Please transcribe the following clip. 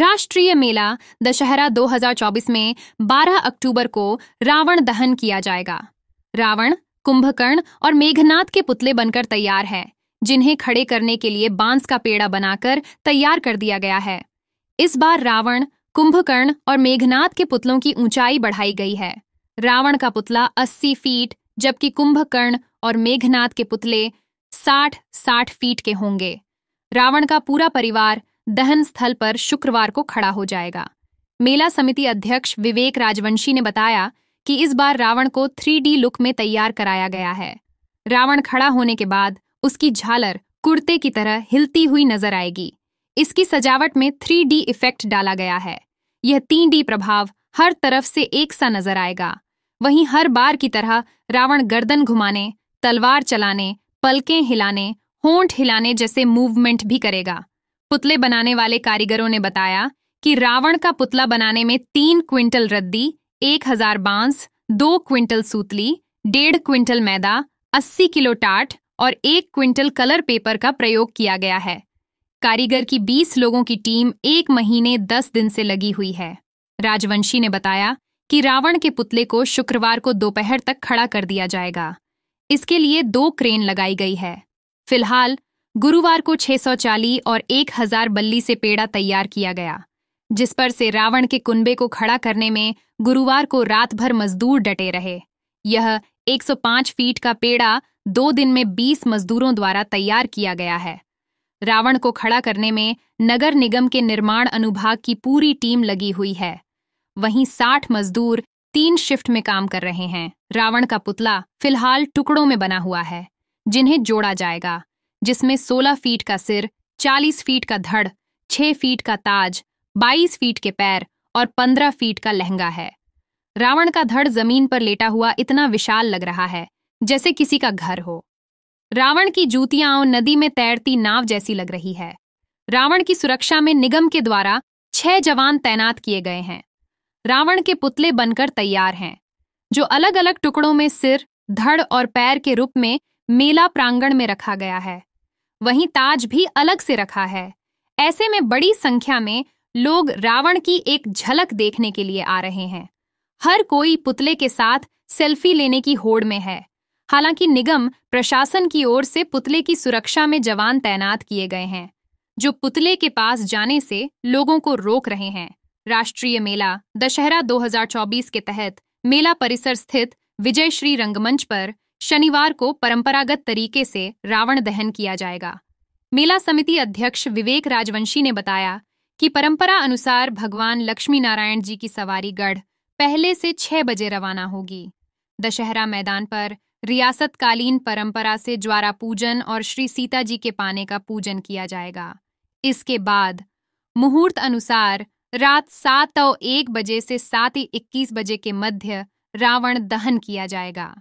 राष्ट्रीय मेला दशहरा 2024 में 12 अक्टूबर को रावण दहन किया जाएगा रावण कुंभकर्ण और मेघनाथ के पुतले बनकर तैयार है जिन्हें खड़े करने के लिए बांस का पेड़ा बनाकर तैयार कर दिया गया है इस बार रावण कुंभकर्ण और मेघनाथ के पुतलों की ऊंचाई बढ़ाई गई है रावण का पुतला 80 फीट जबकि कुंभकर्ण और मेघनाथ के पुतले 60 60 फीट के होंगे रावण का पूरा परिवार दहन स्थल पर शुक्रवार को खड़ा हो जाएगा मेला समिति अध्यक्ष विवेक राजवंशी ने बताया कि इस बार रावण को थ्री लुक में तैयार कराया गया है रावण खड़ा होने के बाद उसकी झालर कुर्ते की तरह हिलती हुई नजर आएगी इसकी सजावट में थ्री इफेक्ट डाला गया है यह तीन प्रभाव हर तरफ से एक सा नजर आएगा वहीं हर बार की तरह रावण गर्दन घुमाने तलवार चलाने पलकें हिलाने होंठ हिलाने जैसे मूवमेंट भी करेगा पुतले बनाने वाले कारीगरों ने बताया कि रावण का पुतला बनाने में तीन क्विंटल रद्दी एक हजार बांस दो क्विंटल सूतली डेढ़ क्विंटल मैदा अस्सी किलो टाट और एक क्विंटल कलर पेपर का प्रयोग किया गया है कारीगर की बीस लोगों की टीम एक महीने दस दिन से लगी हुई है राजवंशी ने बताया कि रावण के पुतले को शुक्रवार को दोपहर तक खड़ा कर दिया जाएगा इसके लिए दो क्रेन लगाई गई है फिलहाल गुरुवार को 640 और 1000 बल्ली से पेड़ा तैयार किया गया जिस पर से रावण के कुंबे को खड़ा करने में गुरुवार को रात भर मजदूर डटे रहे यह 105 फीट का पेड़ा दो दिन में 20 मजदूरों द्वारा तैयार किया गया है रावण को खड़ा करने में नगर निगम के निर्माण अनुभाग की पूरी टीम लगी हुई है वहीं 60 मजदूर तीन शिफ्ट में काम कर रहे हैं रावण का पुतला फिलहाल टुकड़ों में बना हुआ है जिन्हें जोड़ा जाएगा जिसमें 16 फीट का सिर 40 फीट का धड़ 6 फीट का ताज 22 फीट के पैर और 15 फीट का लहंगा है रावण का धड़ जमीन पर लेटा हुआ इतना विशाल लग रहा है जैसे किसी का घर हो रावण की जूतियां नदी में तैरती नाव जैसी लग रही है रावण की सुरक्षा में निगम के द्वारा छह जवान तैनात किए गए हैं रावण के पुतले बनकर तैयार हैं जो अलग अलग टुकड़ों में सिर धड़ और पैर के रूप में मेला प्रांगण में रखा गया है वहीं ताज भी अलग से रखा है ऐसे में बड़ी संख्या में लोग रावण की एक झलक देखने के लिए आ रहे हैं हर कोई पुतले के साथ सेल्फी लेने की होड़ में है हालांकि निगम प्रशासन की ओर से पुतले की सुरक्षा में जवान तैनात किए गए हैं जो पुतले के पास जाने से लोगों को रोक रहे हैं राष्ट्रीय मेला दशहरा 2024 के तहत मेला परिसर स्थित विजय श्री रंगमंच पर शनिवार को परंपरागत तरीके से रावण दहन किया जाएगा मेला समिति अध्यक्ष विवेक राजवंशी ने बताया कि परंपरा अनुसार भगवान लक्ष्मी नारायण जी की सवारी गढ़ पहले से छह बजे रवाना होगी दशहरा मैदान पर रियासतकालीन परंपरा से ज्वारा पूजन और श्री सीता जी के पाने का पूजन किया जाएगा इसके बाद मुहूर्त अनुसार रात सात और एक बजे से सात इक्कीस बजे के मध्य रावण दहन किया जाएगा